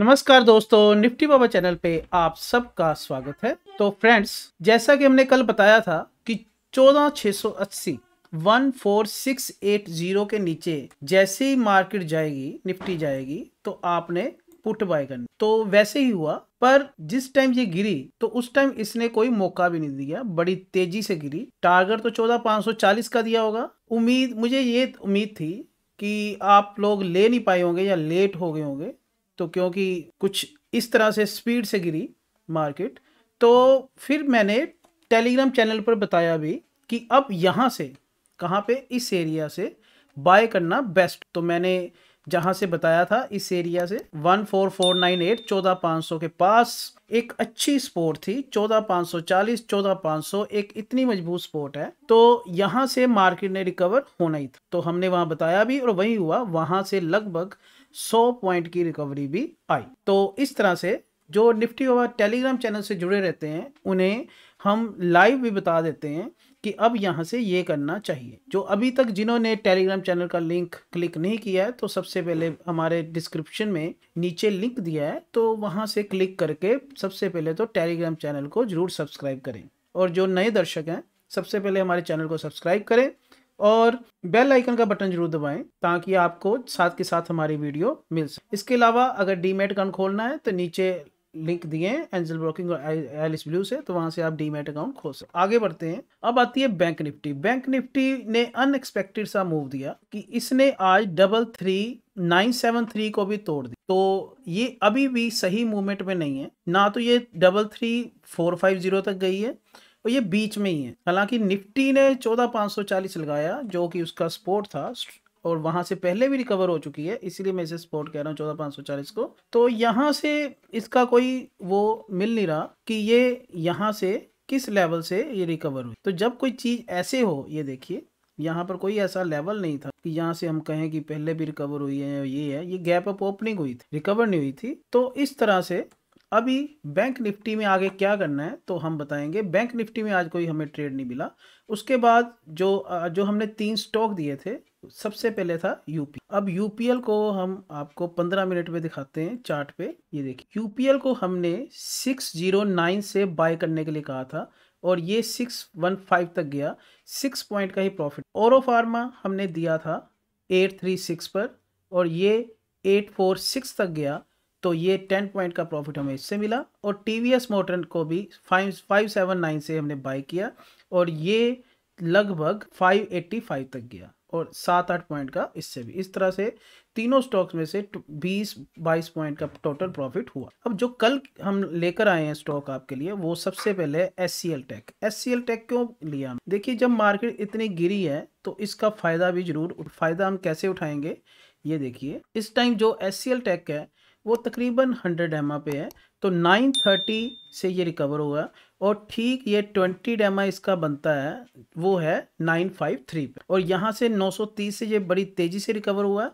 नमस्कार दोस्तों निफ्टी बाबा चैनल पे आप सबका स्वागत है तो फ्रेंड्स जैसा कि हमने कल बताया था कि चौदह छह सौ अस्सी one four six eight zero के नीचे जैसे ही मार्केट जाएगी निफ्टी जाएगी तो आपने पुट बाय करनी तो वैसे ही हुआ पर जिस टाइम ये गिरी तो उस टाइम इसने कोई मौका भी नहीं दिया बड़ी तेजी से गिरी टारगेट तो चौदह पांच सौ चालीस का दिया होगा उम्मीद मुझे ये उम्मीद थी कि आप लोग ले नहीं पाए होंगे या लेट हो गए होंगे तो क्योंकि कुछ इस तरह से स्पीड से गिरी मार्केट तो फिर मैंने टेलीग्राम चैनल पर बताया भी कि अब यहाँ से कहाँ पे इस एरिया से बाय करना बेस्ट तो मैंने जहाँ से बताया था इस एरिया से one four four nine eight चौदह पाँच सौ के पास एक अच्छी स्पोर्ट थी चौदह पाँच सौ चालीस चौदह पाँच सौ एक इतनी मजबूत स्पोर्ट है तो यहाँ से मार्केट ने रिकवर होना ही था तो हमने वहाँ बताया भी और वही हुआ वहाँ से लगभग सौ पॉइंट की रिकवरी भी आई तो इस तरह से जो निफ्टी ओवर टेलीग्राम चैनल से जुड़े रहते हैं उन्हें हम लाइव भी बता देते हैं कि अब यहाँ से ये करना चाहिए जो अभी तक जिन्होंने टेलीग्राम चैनल का लिंक क्लिक नहीं किया है तो सबसे पहले हमारे डिस्क्रिप्शन में नीचे लिंक दिया है तो वहाँ से क्लिक करके सबसे पहले तो टेलीग्राम चैनल को जरूर सब्सक्राइब करें और जो नए दर्शक हैं सबसे पहले हमारे चैनल को सब्सक्राइब करें और बेल आइकन का बटन जरूर दबाएं ताकि आपको साथ के साथ हमारी वीडियो मिल सके इसके अलावा अगर डीमेट अकाउंट खोलना है तो नीचे लिंक दिए हैं एंजल ब्रोकिंग और एलिस ब्लू से तो वहां से आप डीमेट अकाउंट खोल सकते आगे बढ़ते हैं अब आती है बैंक निफ्टी बैंक निफ्टी ने अनएक्सपेक्टेड सा मूव दिया कि इसने आज double three nine seven three को भी तोड़ दी तो ये अभी भी सही मूवमेंट में नहीं है ना तो ये double three four five zero तक गई है और ये बीच में ही है हालांकि निफ्टी ने चौदह लगाया जो कि उसका सपोर्ट था और वहां से पहले भी रिकवर हो चुकी है इसीलिए मैं इसे सपोर्ट कह रहा हूँ चौदह पाँच सौ चालीस को तो यहाँ से इसका कोई वो मिल नहीं रहा कि ये यहाँ से किस लेवल से ये रिकवर हुई तो जब कोई चीज़ ऐसे हो ये देखिए यहाँ पर कोई ऐसा लेवल नहीं था कि यहाँ से हम कहें कि पहले भी रिकवर हुई है ये है ये गैप अप ओपनिंग हुई थी रिकवर नहीं हुई थी तो इस तरह से अभी बैंक निफ्टी में आगे क्या करना है तो हम बताएंगे बैंक निफ्टी में आज कोई हमें ट्रेड नहीं मिला उसके बाद जो जो हमने तीन स्टॉक दिए थे सबसे पहले था यूपी अब यूपीएल को हम आपको पंद्रह मिनट में दिखाते हैं चार्ट पे ये देखिए यूपीएल को हमने सिक्स जीरो नाइन से बाय करने के लिए कहा था और ये सिक्स वन फाइव तक गया सिक्स पॉइंट का ही प्रॉफिट और फार्मा हमने दिया था एट थ्री सिक्स पर और ये एट फोर सिक्स तक गया तो ये टेन पॉइंट का प्रॉफिट हमें इससे मिला और टी वी एस मोटर को भी फाइव फाइव सेवन नाइन से हमने बाय किया और ये लगभग फाइव एट्टी फाइव तक गया और सात आठ पॉइंट का इससे भी इस तरह से तीनों स्टॉक्स में से बीस बाईस पॉइंट का टोटल प्रॉफिट हुआ अब जो कल हम लेकर आए हैं स्टॉक आपके लिए वो सबसे पहले S C L Tech S C L Tech क्यों लिया देखिए जब मार्केट इतनी गिरी है तो इसका फ़ायदा भी जरूर फ़ायदा हम कैसे उठाएंगे ये देखिए इस टाइम जो एस सी एल टेक है वो तकरीबन 100 डेमा पे है तो 930 से ये रिकवर हुआ और ठीक ये 20 डेमा इसका बनता है वो है 953 पे और यहाँ से 930 से ये बड़ी तेज़ी से रिकवर हुआ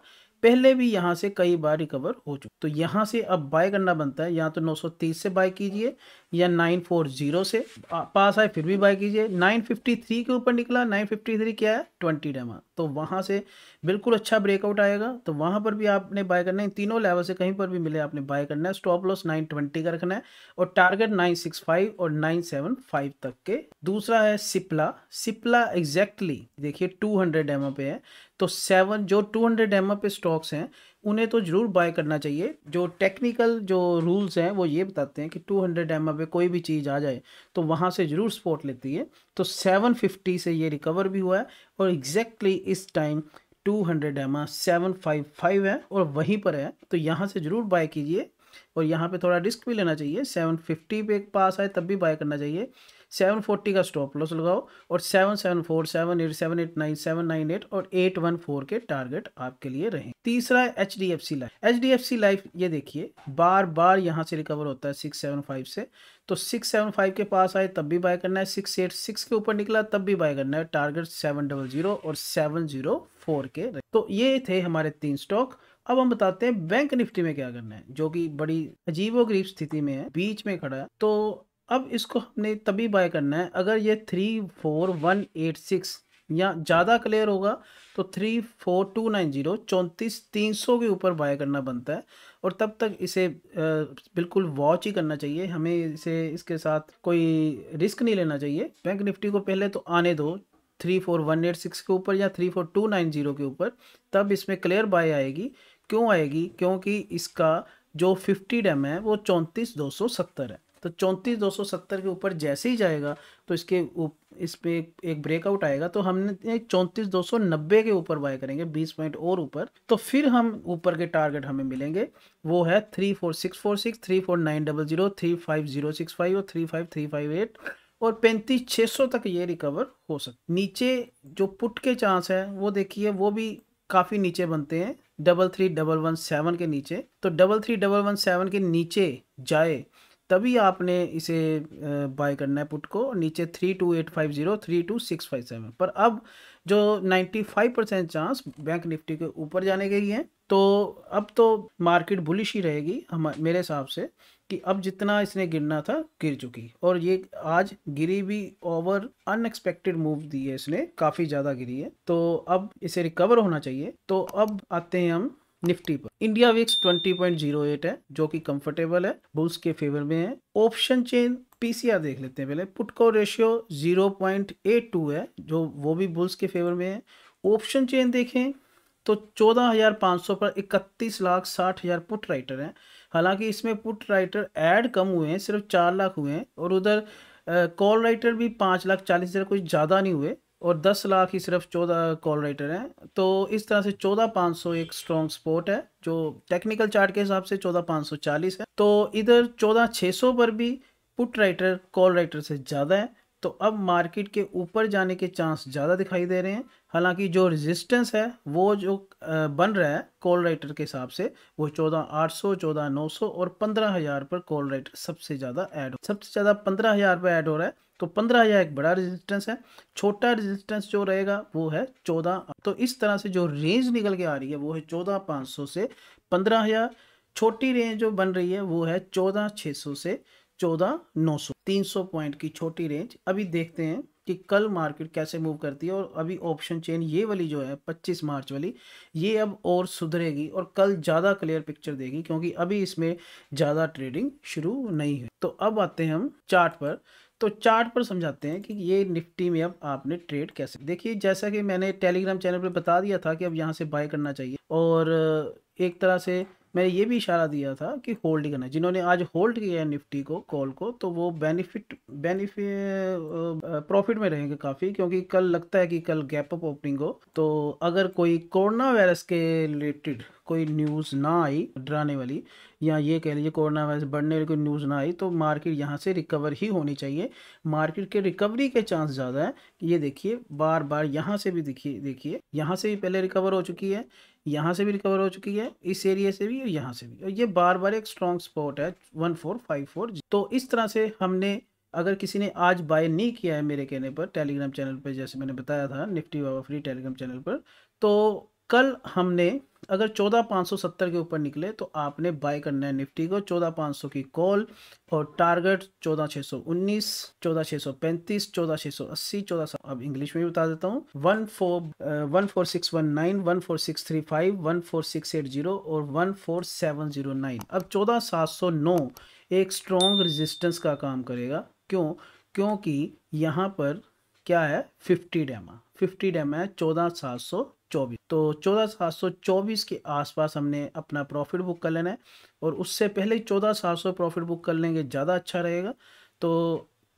पहले भी यहाँ से कई बार रिकवर हो चुका तो यहाँ से अब बाय करना बनता है यहाँ तो 930 से बाय कीजिए या 940 से पास आए फिर भी बाय कीजिए 953 के ऊपर निकला 953 क्या है 20 डेमा तो वहाँ से बिल्कुल अच्छा ब्रेकआउट आएगा तो वहाँ पर भी आपने बाय करना है तीनों लेवल से कहीं पर भी मिले आपने बाय करना है स्टॉप लॉस 920 का रखना है और टारगेट 965 और 975 तक के दूसरा है सिप्ला सिपला एग्जैक्टली देखिए टू हंड्रेड पे है तो सेवन जो टू हंड्रेड पे स्टॉक्स हैं उन्हें तो ज़रूर बाय करना चाहिए जो टेक्निकल जो रूल्स हैं वो ये बताते हैं कि 200 हंड्रेड एम पे कोई भी चीज़ आ जाए तो वहाँ से ज़रूर सपोर्ट लेती है तो 750 से ये रिकवर भी हुआ है और एग्जैक्टली exactly इस time 200 hundred M five five है और वहीं पर है तो यहाँ से ज़रूर बाय कीजिए और यहाँ पे थोड़ा रिस्क भी लेना चाहिए सेवन पे पास आए तब भी बाय करना चाहिए सेवन फोर्टी का स्टॉप लॉस लगाओ और seven seven four seven eight seven eight nine seven nine eight और एट वन फोर के टारगेट आपके लिए रहे तीसरा है H D F C Life H D F C Life ये देखिए बार बार यहाँ से रिकवर होता है सिक्स सेवन फाइव से तो सिक्स सेवन फाइव के पास आए तब भी बाय करना है सिक्स एट सिक्स के ऊपर निकला तब भी बाय करना है टारगेट सेवन डबल जीरो और सेवन जीरो फोर के रहे तो ये थे हमारे तीन स्टॉक अब हम बताते हैं बैंक निफ्टी में क्या करना है जो कि बड़ी अजीबोगरीब स्थिति में है बीच में खड़ा है तो अब इसको हमने तभी बाय करना है अगर ये three four one eight six या ज़्यादा क्लियर होगा तो three four two nine zero चौंतीस तीन सौ के ऊपर बाय करना बनता है और तब तक इसे बिल्कुल वॉच ही करना चाहिए हमें इसे इसके साथ कोई रिस्क नहीं लेना चाहिए बैंक निफ्टी को पहले तो आने दो three four one eight six के ऊपर या three four two nine zero के ऊपर तब इसमें क्लियर बाय आएगी क्यों आएगी क्योंकि इसका जो फिफ्टी डैम है वो चौंतीस दो सौ सत्तर है तो चौंतीस दो सौ सत्तर के ऊपर जैसे ही जाएगा तो इसके इस पर एक ब्रेकआउट आएगा तो हमने चौंतीस दो सौ नब्बे के ऊपर बाय करेंगे बीस पॉइंट और ऊपर तो फिर हम ऊपर के टारगेट हमें मिलेंगे वो है three four six four six three four nine double zero three five zero six five और three five three five eight और पैंतीस छः सौ तक ये रिकवर हो सकता नीचे जो पुट के चांस है वो देखिए वो भी काफ़ी नीचे बनते हैं double three double one seven के नीचे तो double three double one seven के नीचे जाए तभी आपने इसे बाय करना है पुट को नीचे three two eight five zero three two six five seven पर अब जो ninety five percent chance Bank Nifty के ऊपर जाने के ही है तो अब तो मार्केट बुलिश ही रहेगी हम मेरे हिसाब से कि अब जितना इसने गिरना था गिर चुकी और ये आज गिरी भी ओवर अनएक्सपेक्टेड मूव दी है इसने काफ़ी ज़्यादा गिरी है तो अब इसे रिकवर होना चाहिए तो अब आते हैं हम निफ्टी पर इंडिया विक्स 20.08 है जो कि कंफर्टेबल है बुल्स के फेवर में है ऑप्शन चेन पीसीआर देख लेते हैं पहले पुट को रेशियो 0.82 है जो वो भी बुल्स के फेवर में है ऑप्शन चेन देखें तो 14,500 पर इकतीस लाख साठ हज़ार पुट राइटर हैं हालांकि इसमें पुट राइटर ऐड कम हुए हैं सिर्फ चार लाख हुए हैं और उधर कॉल राइटर भी पाँच लाख चालीस हज़ार कुछ ज़्यादा नहीं हुए और 10 लाख ही सिर्फ 14 कॉल राइटर हैं तो इस तरह से 14500 एक स्ट्रॉन्ग स्पोर्ट है जो टेक्निकल चार्ट के हिसाब से 14540 है तो इधर 14600 पर भी पुट राइटर कॉल राइटर से ज़्यादा है तो अब मार्केट के ऊपर जाने के चांस ज़्यादा दिखाई दे रहे हैं हालांकि जो रेजिस्टेंस है वो जो बन रहा है कॉल राइटर के हिसाब से वो चौदह आठ सौ चौदह नौ सौ और पंद्रह हज़ार पर कॉल राइटर सबसे ज़्यादा ऐड सबसे ज़्यादा पंद्रह हज़ार पर ऐड हो रहा है तो पंद्रह हजार एक बड़ा रेजिस्टेंस है छोटा रेजिस्टेंस जो रहेगा वो है चौदह तो इस तरह से जो रेंज निकल के आ रही है वो है चौदह पाँच सौ से पंद्रह हज़ार छोटी रेंज जो बन रही है वो है चौदह छः सौ से चौदह नौ सौ तीन सौ पॉइंट की छोटी रेंज अभी देखते हैं कि कल मार्केट कैसे मूव करती है और अभी ऑप्शन चेन ये वाली जो है पच्चीस मार्च वाली ये अब और सुधरेगी और कल ज़्यादा क्लियर पिक्चर देगी क्योंकि अभी इसमें ज़्यादा ट्रेडिंग शुरू नहीं है तो अब आते हैं हम चार्ट पर तो चार्ट पर समझाते हैं कि ये निफ्टी में अब आपने ट्रेड कैसे देखिए जैसा कि मैंने टेलीग्राम चैनल पर बता दिया था कि अब यहाँ से बाय करना चाहिए और एक तरह से मैंने ये भी इशारा दिया था कि होल्ड करना जिन्होंने आज होल्ड किया है निफ्टी को कॉल को तो वो बेनिफिट बेनिफिट प्रॉफिट में रहेंगे काफ़ी क्योंकि कल लगता है कि कल गैप अप ओपनिंग हो तो अगर कोई कोरोना वायरस के रिलेटेड कोई न्यूज़ ना आई डराने वाली या ये कह लीजिए कोरोना वायरस बढ़ने वाली कोई न्यूज़ ना आई तो मार्केट यहाँ से रिकवर ही होनी चाहिए मार्केट के रिकवरी के चांस ज़्यादा है ये देखिए बार बार यहाँ से भी देखिए देखिए यहाँ से भी पहले रिकवर हो चुकी है यहाँ से भी रिकवर हो चुकी है इस एरिया से भी और यहाँ से भी और ये बार बार एक स्ट्रॉन्ग स्पॉट है वन फोर फाइव फोर तो इस तरह से हमने अगर किसी ने आज बाय नहीं किया है मेरे कहने पर टेलीग्राम चैनल पर जैसे मैंने बताया था Nifty Baba free Telegram channel पर तो कल हमने अगर चौदह पाँच सौ सत्तर के ऊपर निकले तो आपने बाय करना है निफ्टी को चौदह पाँच सौ की कॉल और टारगेट चौदह छः सौ उन्नीस चौदह छः सौ पैंतीस चौदह छः सौ अस्सी चौदह सौ अब इंग्लिश में भी बता देता हूँ one four one four six one nine one four six three five one four six eight zero और one four seven zero nine अब चौदह सात सौ नौ एक स्ट्रॉन्ग रेजिस्टेंस का काम करेगा क्यों क्योंकि यहाँ पर क्या है फिफ्टी डेमा फिफ्टी डेमा है चौदह सात सौ चौबीस तो चौदह सात सौ चौबीस के आसपास हमने अपना प्रॉफिट बुक कर लेना है और उससे पहले ही चौदह सात सौ प्रॉफिट बुक कर लेंगे ज़्यादा अच्छा रहेगा तो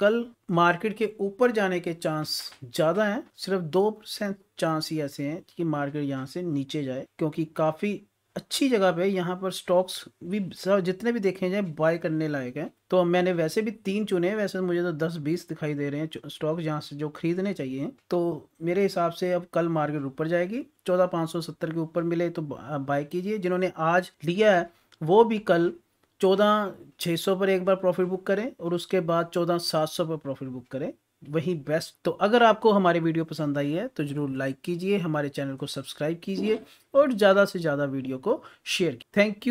कल मार्केट के ऊपर जाने के चांस ज़्यादा हैं सिर्फ दो परसेंट चांस ही ऐसे हैं कि मार्केट यहाँ से नीचे जाए क्योंकि काफ़ी अच्छी जगह पे यहाँ पर स्टॉक्स भी सब जितने भी देखे जाए बाय करने लायक हैं तो मैंने वैसे भी तीन चुने हैं वैसे मुझे तो दस बीस दिखाई दे रहे हैं स्टॉक्स जहाँ से जो खरीदने चाहिए तो मेरे हिसाब से अब कल मार्केट ऊपर जाएगी चौदह पाँच सौ सत्तर के ऊपर मिले तो बाय कीजिए जिन्होंने आज लिया है वो भी कल चौदह छः सौ पर एक बार प्रॉफिट बुक करें और उसके बाद चौदह सात सौ पर प्रॉफिट बुक करें वही बेस्ट तो अगर आपको हमारी वीडियो पसंद आई है तो ज़रूर लाइक कीजिए हमारे चैनल को सब्सक्राइब कीजिए और ज़्यादा से ज़्यादा वीडियो को शेयर कीजिए थैंक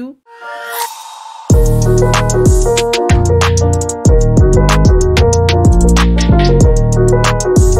यू